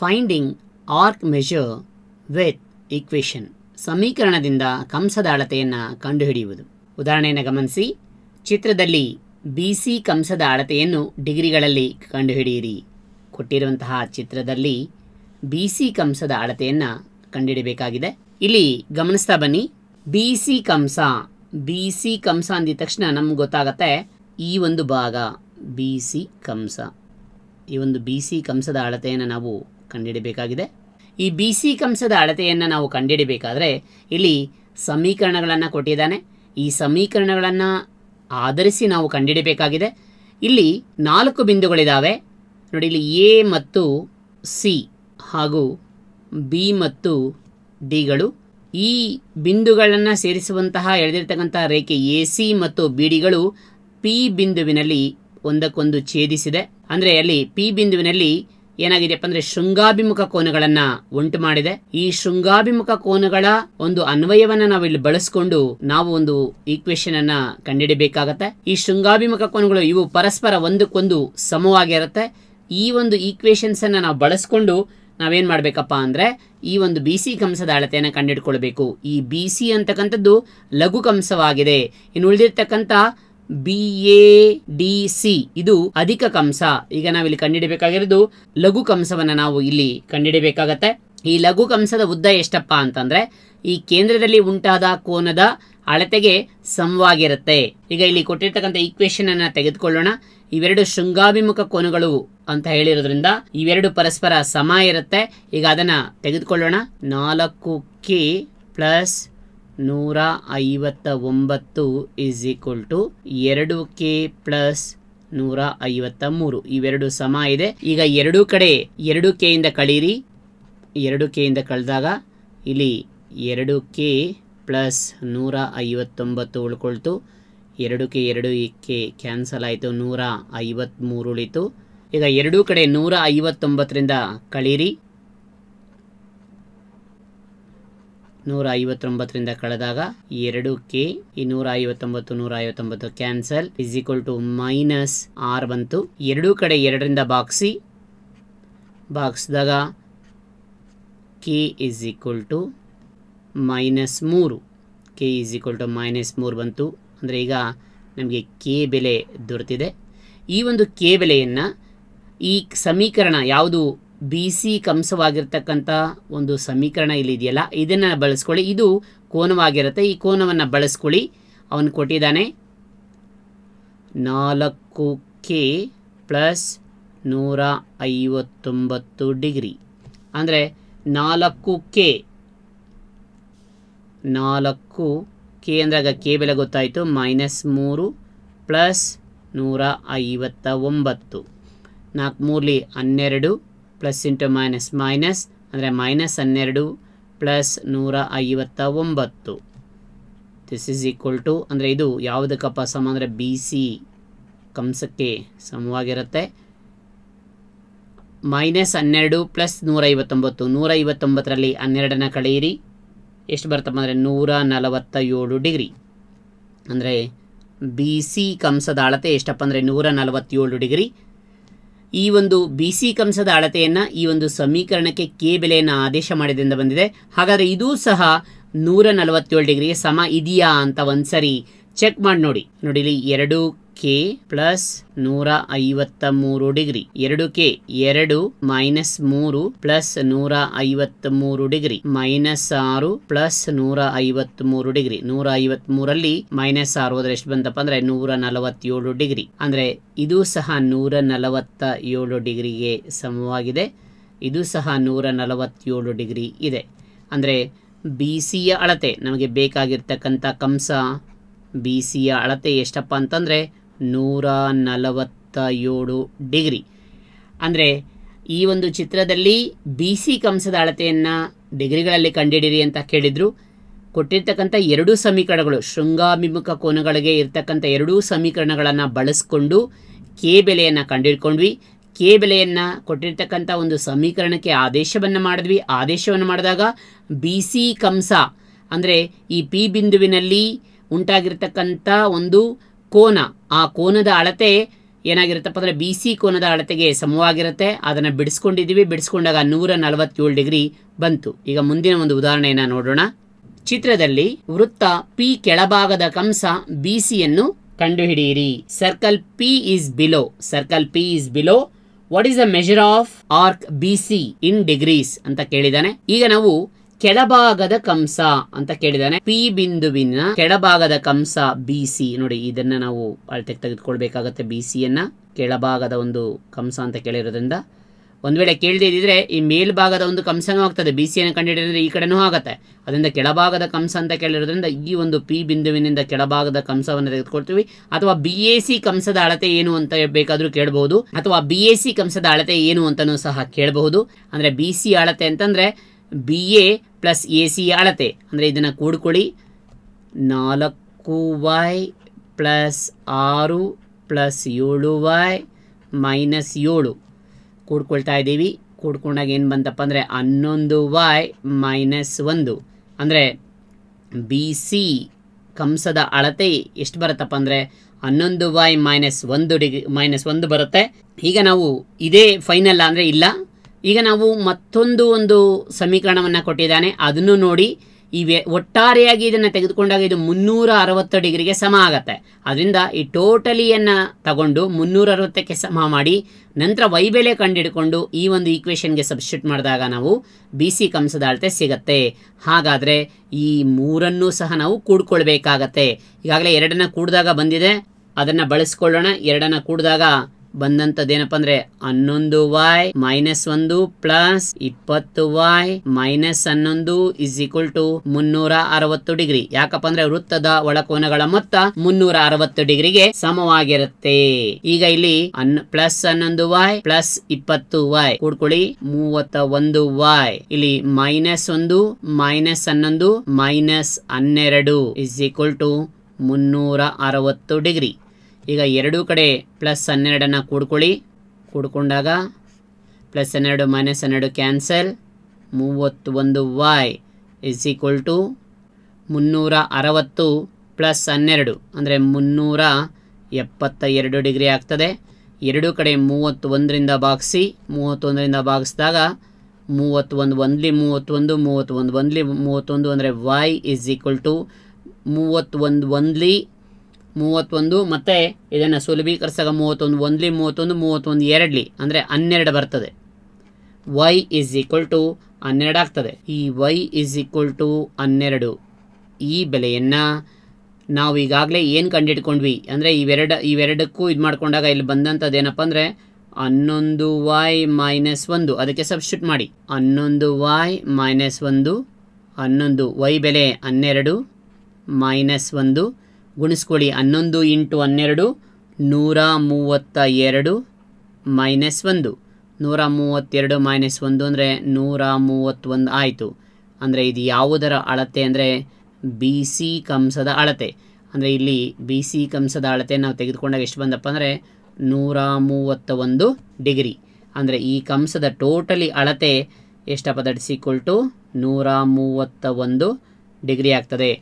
finding arc measure with equation ಸಮೀಕರಣದಿಂದ ಕಂಸದ ಅಳತೆಯನ್ನು ಕಂಡುಹಿಡಿಯುವುದು ಉದಾಹರಣೆಯನ್ನು ಗಮನಿಸಿ ಚಿತ್ರದಲ್ಲಿ ಬಿ ಸಿ ಕಂಸದ ಅಳತೆಯನ್ನು ಡಿಗ್ರಿಗಳಲ್ಲಿ ಕಂಡುಹಿಡಿಯಿರಿ ಕೊಟ್ಟಿರುವಂತಹ ಚಿತ್ರದಲ್ಲಿ ಬಿ ಸಿ ಕಂಸದ ಅಳತೆಯನ್ನು ಕಂಡುಹಿಡಬೇಕಾಗಿದೆ ಇಲ್ಲಿ ಗಮನಿಸ್ತಾ ಬನ್ನಿ ಬಿ ಸಿ ಕಂಸ ಬಿ ಸಿ ಕಂಸ ಅಂದಿದ ತಕ್ಷಣ ನಮ್ಗೆ ಗೊತ್ತಾಗತ್ತೆ ಈ ಒಂದು ಭಾಗ ಬಿ ಸಿ ಕಂಸ ಈ ಒಂದು ಬಿ ಸಿ ಕಂಸದ ಅಳತೆಯನ್ನು ನಾವು ಕಂಡಿಡಿಬೇಕಾಗಿದೆ ಈ ಬಿ ಸಿ ಕಂಸದ ಅಳತೆಯನ್ನು ನಾವು ಕಂಡುಹಿಡಬೇಕಾದ್ರೆ ಇಲ್ಲಿ ಸಮೀಕರಣಗಳನ್ನು ಕೊಟ್ಟಿದ್ದಾನೆ ಈ ಸಮೀಕರಣಗಳನ್ನು ಆಧರಿಸಿ ನಾವು ಕಂಡುಹಿಡಿಬೇಕಾಗಿದೆ ಇಲ್ಲಿ ನಾಲ್ಕು ಬಿಂದುಗಳಿದ್ದಾವೆ ನೋಡಿ ಇಲ್ಲಿ ಎ ಮತ್ತು ಸಿ ಹಾಗೂ ಬಿ ಮತ್ತು ಡಿಗಳು ಈ ಬಿಂದುಗಳನ್ನು ಸೇರಿಸುವಂತಹ ಎಳೆದಿರ್ತಕ್ಕಂತಹ ರೇಖೆ ಎ ಸಿ ಮತ್ತು ಬಿ ಡಿಗಳು ಪಿ ಬಿಂದುವಿನಲ್ಲಿ ಒಂದಕ್ಕೊಂದು ಛೇದಿಸಿದೆ ಅಂದರೆ ಅಲ್ಲಿ ಪಿ ಬಿಂದುವಿನಲ್ಲಿ ಏನಾಗಿದೆಪ್ಪ ಅಂದ್ರೆ ಶೃಂಗಾಭಿಮುಖ ಕೋನಗಳನ್ನ ಉಂಟು ಮಾಡಿದೆ ಈ ಶೃಂಗಾಭಿಮುಖ ಕೋನಗಳ ಒಂದು ಅನ್ವಯವನ್ನ ಇಲ್ಲಿ ಬಳಸಿಕೊಂಡು ನಾವು ಒಂದು ಈಕ್ವೇಶನ್ ಅನ್ನ ಕಂಡಿಡಬೇಕಾಗತ್ತೆ ಈ ಶೃಂಗಾಭಿಮುಖ ಕೋನಗಳು ಇವು ಪರಸ್ಪರ ಒಂದಕ್ಕೊಂದು ಸಮವಾಗಿರುತ್ತೆ ಈ ಒಂದು ಈಕ್ವೇಶನ್ಸ್ ಅನ್ನ ನಾವು ಬಳಸ್ಕೊಂಡು ನಾವೇನ್ ಮಾಡ್ಬೇಕಪ್ಪ ಅಂದ್ರೆ ಈ ಒಂದು ಬಿ ಸಿ ಕಂಸದ ಅಳತೆಯನ್ನು ಕಂಡುಹಿಡ್ಕೊಳ್ಬೇಕು ಈ ಬಿ ಸಿ ಅಂತಕ್ಕಂಥದ್ದು ಲಘು ಕಂಸವಾಗಿದೆ ಇನ್ನು ಉಳಿದಿರ್ತಕ್ಕಂಥ ಬಿ ಎ ಡಿ ಸಿ ಇದು ಅಧಿಕ ಕಂಸ ಈಗ ನಾವಿಲ್ಲಿ ಕಂಡಿಡಬೇಕಾಗಿರೋದು ಲಘು ಕಂಸವನ್ನು ನಾವು ಇಲ್ಲಿ ಕಂಡಿಡಬೇಕಾಗತ್ತೆ ಈ ಲಘು ಕಂಸದ ಉದ್ದ ಎಷ್ಟಪ್ಪ ಅಂತಂದ್ರೆ ಈ ಕೇಂದ್ರದಲ್ಲಿ ಉಂಟಾದ ಕೋನದ ಅಳತೆಗೆ ಸಮವಾಗಿರುತ್ತೆ ಈಗ ಇಲ್ಲಿ ಕೊಟ್ಟಿರ್ತಕ್ಕಂಥ ಈಕ್ವೇಶನ್ ಅನ್ನ ತೆಗೆದುಕೊಳ್ಳೋಣ ಇವೆರಡು ಶೃಂಗಾಭಿಮುಖ ಕೋನಗಳು ಅಂತ ಹೇಳಿರೋದ್ರಿಂದ ಇವೆರಡು ಪರಸ್ಪರ ಸಮ ಇರುತ್ತೆ ಈಗ ಅದನ್ನ ತೆಗೆದುಕೊಳ್ಳೋಣ ನಾಲ್ಕು ಕೆ ಪ್ಲಸ್ ನೂರ ಐವತ್ತ ಒಂಬತ್ತು ಇಸ್ ಈಕ್ವಲ್ ಟು ಎರಡು ಕೆ ಪ್ಲಸ್ ನೂರ ಐವತ್ತ ಮೂರು ಇವೆರಡು ಸಮ ಇದೆ ಈಗ ಎರಡೂ ಕಡೆ ಎರಡು ಕೆ ಇಂದ ಕಳೀರಿ ಎರಡು ಕೆ ಇಂದ ಕಳೆದಾಗ ಇಲ್ಲಿ ಎರಡು ಕೆ ಪ್ಲಸ್ ನೂರ ಐವತ್ತೊಂಬತ್ತು ಉಳ್ಕೊಳ್ತು ಎರಡು ಕೆ ಎರಡು ಕೆ ಕ್ಯಾನ್ಸಲ್ ಆಯಿತು ನೂರ ಐವತ್ತ್ಮೂರು ಉಳಿತು ಈಗ ಎರಡೂ ಕಡೆ ನೂರ ಐವತ್ತೊಂಬತ್ತರಿಂದ ಕಳೀರಿ ನೂರ ಐವತ್ತೊಂಬತ್ತರಿಂದ ಕಳೆದಾಗ ಎರಡು ಕೆ ಈ ನೂರ ಐವತ್ತೊಂಬತ್ತು ನೂರ ಐವತ್ತೊಂಬತ್ತು cancel is equal to minus ಆರ್ ಬಂತು ಎರಡೂ ಕಡೆ ಎರಡರಿಂದ ಬಾಕ್ಸಿ ಬಾಕ್ಸ್ದಾಗ K is equal to minus ಮೂರು K is equal to minus ಮೂರು ಬಂತು ಅಂದರೆ ಈಗ ನಮಗೆ ಕೆ ಬೆಲೆ ದೊರೆತಿದೆ ಈ ಒಂದು ಕೆ ಬೆಲೆಯನ್ನು ಈ ಸಮೀಕರಣ ಯಾವುದು ಬಿ ಸಿ ಕಂಸವಾಗಿರ್ತಕ್ಕಂಥ ಒಂದು ಸಮೀಕರಣ ಇಲ್ಲಿದೆಯಲ್ಲ ಇದನ್ನು ಬಳಸ್ಕೊಳ್ಳಿ ಇದು ಕೋನವಾಗಿರುತ್ತೆ ಈ ಕೋನವನ್ನು ಬಳಸ್ಕೊಳ್ಳಿ ಅವನು ಕೊಟ್ಟಿದ್ದಾನೆ ನಾಲ್ಕು ಕೆ ಪ್ಲಸ್ ನೂರ ಐವತ್ತೊಂಬತ್ತು ಡಿಗ್ರಿ ಅಂದರೆ ನಾಲ್ಕು ಕೆ ನಾಲ್ಕು ಕೆ ಅಂದಾಗ ಕೆ ಬೆಲೆ ಗೊತ್ತಾಯಿತು ಮೈನಸ್ ಮೂರು ಪ್ಲಸ್ ನೂರ ಐವತ್ತ ಒಂಬತ್ತು ನಾಲ್ಕು ಮೂರಲಿ ಹನ್ನೆರಡು ಪ್ಲಸ್ ಇಂಟು ಮೈನಸ್ ಮೈನಸ್ ಅಂದರೆ ಮೈನಸ್ ಹನ್ನೆರಡು ಪ್ಲಸ್ ನೂರ ಐವತ್ತ ಒಂಬತ್ತು ದಿಸ್ ಈಸ್ ಈಕ್ವಲ್ ಟು ಅಂದರೆ ಇದು ಯಾವುದಕ್ಕಪ್ಪ ಸಮ ಅಂದರೆ ಬಿ ಸಿ ಕಂಸಕ್ಕೆ ಸಮವಾಗಿರುತ್ತೆ ಮೈನಸ್ ಹನ್ನೆರಡು ಪ್ಲಸ್ ನೂರ ಐವತ್ತೊಂಬತ್ತು ನೂರ ಐವತ್ತೊಂಬತ್ತರಲ್ಲಿ ಹನ್ನೆರಡನ್ನು ಕಳೆಯಿರಿ ಎಷ್ಟು ಬರ್ತಪ್ಪ ಅಂದರೆ ನೂರ ನಲವತ್ತ ಏಳು ಡಿಗ್ರಿ ಅಂದರೆ ಬಿ ಸಿ ಕಂಸದ ಅಳತೆ ಎಷ್ಟಪ್ಪ ಅಂದರೆ ನೂರ ನಲವತ್ತೇಳು ಡಿಗ್ರಿ ಈ ಒಂದು ಬಿಸಿ ಕಂಸದ ಅಳತೆಯನ್ನು ಈ ಒಂದು ಸಮೀಕರಣಕ್ಕೆ ಕೆ ಬೆಲೆಯನ್ನು ಆದೇಶ ಮಾಡಿದ್ರಿಂದ ಬಂದಿದೆ ಹಾಗಾದರೆ ಇದೂ ಸಹ ನೂರ ನಲವತ್ತೇಳು ಡಿಗ್ರಿಗೆ ಸಮ ಇದೆಯಾ ಅಂತ ಒಂದ್ಸರಿ ಚೆಕ್ ಮಾಡಿ ನೋಡಿ ನೋಡಿ ಇಲ್ಲಿ ಎರಡು ಕೆ ಪ್ಲಸ್ ನೂರ ಐವತ್ತ ಮೂರು ಡಿಗ್ರಿ ಎರಡು ಕೆ ಎರಡು ಮೈನಸ್ ಮೂರು ಪ್ಲಸ್ ನೂರ ಐವತ್ತ್ ಮೂರು ಡಿಗ್ರಿ ಮೈನಸ್ ಆರು ಪ್ಲಸ್ ನೂರ ಐವತ್ತ್ ಮೂರು ಡಿಗ್ರಿ ನೂರ ಐವತ್ ಮೂರಲ್ಲಿ ಮೈನಸ್ ಆರು ಹೋದ್ರೆ ಎಷ್ಟು ಬಂತಪ್ಪ ಅಂದ್ರೆ ನೂರ ನಲವತ್ತೇಳು ಡಿಗ್ರಿ ಅಂದ್ರೆ ಇದು ಸಹ ನೂರ ನಲವತ್ತ ಏಳು ಡಿಗ್ರಿಗೆ ಸಮವಾಗಿದೆ ಇದು ಸಹ ನೂರ ನಲವತ್ತೇಳು ಡಿಗ್ರಿ ಇದೆ ಅಂದ್ರೆ ಬಿ ಸಿಯ ಅಳತೆ ನಮಗೆ ಬೇಕಾಗಿರ್ತಕ್ಕಂಥ ಕಂಸ ಬಿ ಸಿಯ ಅಳತೆ ಎಷ್ಟಪ್ಪ ಅಂತಂದರೆ ನೂರ ನಲವತ್ತ ಏಳು ಡಿಗ್ರಿ ಅಂದರೆ ಈ ಒಂದು ಚಿತ್ರದಲ್ಲಿ ಬಿ ಸಿ ಕಂಸದ ಅಳತೆಯನ್ನು ಡಿಗ್ರಿಗಳಲ್ಲಿ ಕಂಡಿಡಿರಿ ಅಂತ ಕೇಳಿದರು ಕೊಟ್ಟಿರ್ತಕ್ಕಂಥ ಎರಡೂ ಸಮೀಕರಣಗಳು ಶೃಂಗಾಭಿಮುಖ ಕೋನಗಳಿಗೆ ಇರ್ತಕ್ಕಂಥ ಎರಡೂ ಸಮೀಕರಣಗಳನ್ನು ಬಳಸಿಕೊಂಡು ಕೆ ಬೆಲೆಯನ್ನು ಕಂಡುಹಿಡ್ಕೊಂಡ್ವಿ ಕೆ ಬೆಲೆಯನ್ನು ಕೊಟ್ಟಿರ್ತಕ್ಕಂಥ ಒಂದು ಸಮೀಕರಣಕ್ಕೆ ಆದೇಶವನ್ನು ಮಾಡಿದ್ವಿ ಆದೇಶವನ್ನು ಮಾಡಿದಾಗ ಬಿ ಸಿ ಕಂಸ ಅಂದರೆ ಈ ಪಿ ಬಿಂದುವಿನಲ್ಲಿ ಉಂಟಾಗಿರ್ತಕ್ಕಂಥ ಒಂದು ಕೋನ ಆ ಕೋನದ ಅಳತೆ ಏನಾಗಿರುತ್ತಪ್ಪ ಅಂದರೆ ಬಿ ಸಿ ಕೋನದ ಅಳತೆಗೆ ಸಮವಾಗಿರುತ್ತೆ ಅದನ್ನು ಬಿಡಿಸ್ಕೊಂಡಿದ್ದೀವಿ ಬಿಡಿಸ್ಕೊಂಡಾಗ ನೂರ ನಲವತ್ತೇಳು ಡಿಗ್ರಿ ಬಂತು ಈಗ ಮುಂದಿನ ಒಂದು ಉದಾಹರಣೆಯನ್ನು ನೋಡೋಣ ಚಿತ್ರದಲ್ಲಿ ವೃತ್ತ ಪಿ ಕೆಳಭಾಗದ ಕಂಸ ಬಿ ಸಿಯನ್ನು ಕಂಡುಹಿಡಿಯಿರಿ circle P is below circle P is below what is the measure of arc B C in degrees ಅಂತ ಕೇಳಿದಾನೆ ಈಗ ನಾವು ಕೆಳಭಾಗದ ಕಂಸ ಅಂತ ಕೇಳಿದಾನೆ ಪಿ ಬಿಂದುವಿನ ಕೆಳಭಾಗದ ಕಂಸ ಬಿಸಿ ನೋಡಿ ಇದನ್ನ ನಾವು ಅಳತೆ ತೆಗೆದುಕೊಳ್ಬೇಕಾಗತ್ತೆ ಬಿಸಿಯನ್ನ ಕೆಳಭಾಗದ ಒಂದು ಕಂಸ ಅಂತ ಕೇಳಿರೋದ್ರಿಂದ ಒಂದ್ ವೇಳೆ ಕೇಳದಿದ್ರೆ ಈ ಮೇಲ್ಭಾಗದ ಒಂದು ಕಂಸನೂ ಆಗ್ತದೆ ಬಿಸಿಯನ್ನು ಕಂಡು ಹಿಡಿದ್ರೆ ಈ ಕಡೆನೂ ಆಗತ್ತೆ ಅದರಿಂದ ಕೆಳಭಾಗದ ಕಂಸ ಅಂತ ಕೇಳಿರೋದ್ರಿಂದ ಈ ಒಂದು ಪಿ ಬಿಂದುವಿನಿಂದ ಕೆಳಭಾಗದ ಕಂಸವನ್ನು ತೆಗೆದುಕೊಳ್ತೀವಿ ಅಥವಾ ಬಿ ಎ ಸಿ ಕಂಸದ ಅಳತೆ ಏನು ಅಂತ ಬೇಕಾದ್ರೂ ಕೇಳಬಹುದು ಅಥವಾ ಬಿ ಎ ಸಿ ಕಂಸದ ಅಳತೆ ಏನು ಅಂತನೂ ಸಹ ಕೇಳಬಹುದು ಅಂದ್ರೆ ಬಿ ಸಿ ಅಳತೆ ಅಂತಂದ್ರೆ B A plus A C ಅಳತೆ ಅಂದರೆ ಇದನ್ನು ಕೂಡ್ಕೊಳ್ಳಿ ನಾಲ್ಕು ವೈ ಪ್ಲಸ್ ಆರು ಪ್ಲಸ್ ಏಳು ವೈ ಮೈನಸ್ ಏಳು ಕೂಡ್ಕೊಳ್ತಾ ಇದ್ದೀವಿ ಕೂಡ್ಕೊಂಡಾಗ ಏನು ಬಂತಪ್ಪ ಅಂದರೆ ಹನ್ನೊಂದು ವೈ ಮೈನಸ್ ಒಂದು ಅಂದರೆ ಬಿ ಸಿ ಕಂಸದ ಅಳತೆ ಎಷ್ಟು ಬರುತ್ತಪ್ಪ ಅಂದರೆ ಹನ್ನೊಂದು ವೈ ಮೈನಸ್ ಒಂದು ಡಿಗ್ರಿ ಮೈನಸ್ ಒಂದು ಬರುತ್ತೆ ಈಗ ನಾವು ಇದೇ ಫೈನಲ್ ಅಂದರೆ ಇಲ್ಲ ಈಗ ನಾವು ಮತ್ತೊಂದು ಒಂದು ಸಮೀಕರಣವನ್ನು ಕೊಟ್ಟಿದ್ದಾನೆ ಅದನ್ನು ನೋಡಿ ಈ ಒಟ್ಟಾರೆಯಾಗಿ ಇದನ್ನು ತೆಗೆದುಕೊಂಡಾಗ ಇದು ಮುನ್ನೂರ ಅರವತ್ತು ಡಿಗ್ರಿಗೆ ಸಮ ಆಗತ್ತೆ ಅದರಿಂದ ಈ ಟೋಟಲಿಯನ್ನು ತಗೊಂಡು ಮುನ್ನೂರ ಅರವತ್ತಕ್ಕೆ ಸಮ ಮಾಡಿ ನಂತರ ವೈಬೆಲೆ ಬೆಲೆ ಕಂಡುಹಿಡ್ಕೊಂಡು ಈ ಒಂದು ಈಕ್ವೇಷನ್ಗೆ ಸಬ್ಸ್ಟ್ಯೂಟ್ ಮಾಡಿದಾಗ ನಾವು ಬಿ ಸಿ ಕಂಸದ ಅಳತೆ ಸಿಗತ್ತೆ ಹಾಗಾದರೆ ಈ ಮೂರನ್ನೂ ಸಹ ನಾವು ಕೂಡ್ಕೊಳ್ಬೇಕಾಗತ್ತೆ ಈಗಾಗಲೇ ಎರಡನ್ನ ಕೂಡಿದಾಗ ಬಂದಿದೆ ಅದನ್ನು ಬಳಸ್ಕೊಳ್ಳೋಣ ಎರಡನ್ನ ಕೂಡಿದಾಗ ಬಂದಂತದ್ದೇನಪ್ಪ ಅಂದ್ರೆ ಹನ್ನೊಂದು ವೈ ಮೈನಸ್ ಒಂದು ಪ್ಲಸ್ ಇಪ್ಪತ್ತು ವೈ ಮೈನಸ್ ಹನ್ನೊಂದು ಇಸ್ ಈಕ್ವಲ್ ಟು ಮುನ್ನೂರ ಅರವತ್ತು ಡಿಗ್ರಿ ಯಾಕಪ್ಪ ಅಂದ್ರೆ ವೃತ್ತದ ಒಳಕೋನಗಳ ಮೊತ್ತ ಮುನ್ನೂರ ಅರವತ್ತು ಡಿಗ್ರಿಗೆ ಸಮವಾಗಿರುತ್ತೆ ಈಗ ಇಲ್ಲಿ ಪ್ಲಸ್ ಹನ್ನೊಂದು ವೈ ಪ್ಲಸ್ ಇಪ್ಪತ್ತು ವೈ ಕೂಡ್ಕೊಳ್ಳಿ ಮೂವತ್ತ ಒಂದು ವೈ ಇಲ್ಲಿ ಮೈನಸ್ ಒಂದು ಮೈನಸ್ ಹನ್ನೊಂದು ಮೈನಸ್ ಹನ್ನೆರಡು ಇಸ್ ಈಕ್ವಲ್ ಟು ಮುನ್ನೂರ ಅರವತ್ತು ಡಿಗ್ರಿ ಈಗ ಎರಡೂ ಕಡೆ ಪ್ಲಸ್ ಹನ್ನೆರಡನ್ನು ಕೂಡ್ಕೊಳ್ಳಿ ಕೂಡ್ಕೊಂಡಾಗ ಪ್ಲಸ್ ಹನ್ನೆರಡು ಮೈನಸ್ ಹನ್ನೆರಡು ಕ್ಯಾನ್ಸಲ್ ಮೂವತ್ತೊಂದು ವಾಯ್ ಇಸ್ ಈಕ್ವಲ್ ಟು ಮುನ್ನೂರ ಅರವತ್ತು ಪ್ಲಸ್ ಹನ್ನೆರಡು ಅಂದರೆ ಮುನ್ನೂರ ಎಪ್ಪತ್ತ ಎರಡು ಡಿಗ್ರಿ ಆಗ್ತದೆ ಎರಡೂ ಕಡೆ ಮೂವತ್ತೊಂದರಿಂದ ಭಾಗಿಸಿ ಮೂವತ್ತೊಂದರಿಂದ ಭಾಗಿಸಿದಾಗ ಮೂವತ್ತೊಂದು ಒಂದ್ಲಿ ಮೂವತ್ತೊಂದು ಮೂವತ್ತೊಂದು ಒಂದ್ಲಿ ಮೂವತ್ತೊಂದು ಅಂದರೆ ವಾಯ್ ಇಸ್ ಈಕ್ವಲ್ ಟು ಮೂವತ್ತೊಂದು ಒಂದ್ಲಿ ಮೂವತ್ತೊಂದು ಮತ್ತೆ ಇದನ್ನು ಸುಲಭೀಕರಿಸಾಗ ಮೂವತ್ತೊಂದು ಒಂದ್ಲಿ ಮೂವತ್ತೊಂದು ಮೂವತ್ತೊಂದು ಎರಡ್ಲಿ ಅಂದರೆ ಹನ್ನೆರಡು ಬರ್ತದೆ ವೈ ಇಸ್ ಈಕ್ವಲ್ ಟು ಹನ್ನೆರಡು ಆಗ್ತದೆ ಈ ವೈ ಇಸ್ ಈಕ್ವಲ್ ಟು ಹನ್ನೆರಡು ಈ ಬೆಲೆಯನ್ನು ನಾವು ಈಗಾಗಲೇ ಏನು ಕಂಡಿಟ್ಕೊಂಡ್ವಿ ಅಂದರೆ ಇವೆರಡು ಇವೆರಡಕ್ಕೂ ಇದು ಮಾಡಿಕೊಂಡಾಗ ಇಲ್ಲಿ ಬಂದಂಥದ್ದು ಏನಪ್ಪ ಅಂದರೆ ಹನ್ನೊಂದು ವೈ ಮೈನಸ್ ಒಂದು ಅದಕ್ಕೆ ಸಬ್ಸ್ಟ್ಯೂಟ್ ಮಾಡಿ ಹನ್ನೊಂದು ವೈ ಮೈನಸ್ ಒಂದು ಹನ್ನೊಂದು ವೈ ಬೆಲೆ ಹನ್ನೆರಡು ಮೈನಸ್ ಒಂದು ಗುಣಿಸ್ಕೊಳ್ಳಿ ಹನ್ನೊಂದು ಇಂಟು ಹನ್ನೆರಡು ನೂರ ಮೂವತ್ತ ಎರಡು ಮೈನಸ್ ಒಂದು ನೂರ ಮೂವತ್ತೆರಡು ಮೈನಸ್ ಒಂದು ಅಂದರೆ ನೂರ ಮೂವತ್ತೊಂದು ಆಯಿತು ಅಂದರೆ ಇದು ಯಾವುದರ ಅಳತೆ ಅಂದರೆ ಬಿ ಸಿ ಕಂಸದ ಅಳತೆ ಅಂದರೆ ಇಲ್ಲಿ ಬಿ ಸಿ ಕಂಸದ ಅಳತೆ ನಾವು ತೆಗೆದುಕೊಂಡಾಗ ಎಷ್ಟು ಬಂದಪ್ಪ ಅಂದರೆ ನೂರ ಮೂವತ್ತ ಒಂದು ಡಿಗ್ರಿ ಅಂದರೆ ಈ ಕಂಸದ ಟೋಟಲಿ ಅಳತೆ ಎಷ್ಟಪ್ಪ ದಟ್ಸ್ ನೂರ ಮೂವತ್ತ ಒಂದು ಡಿಗ್ರಿ ಆಗ್ತದೆ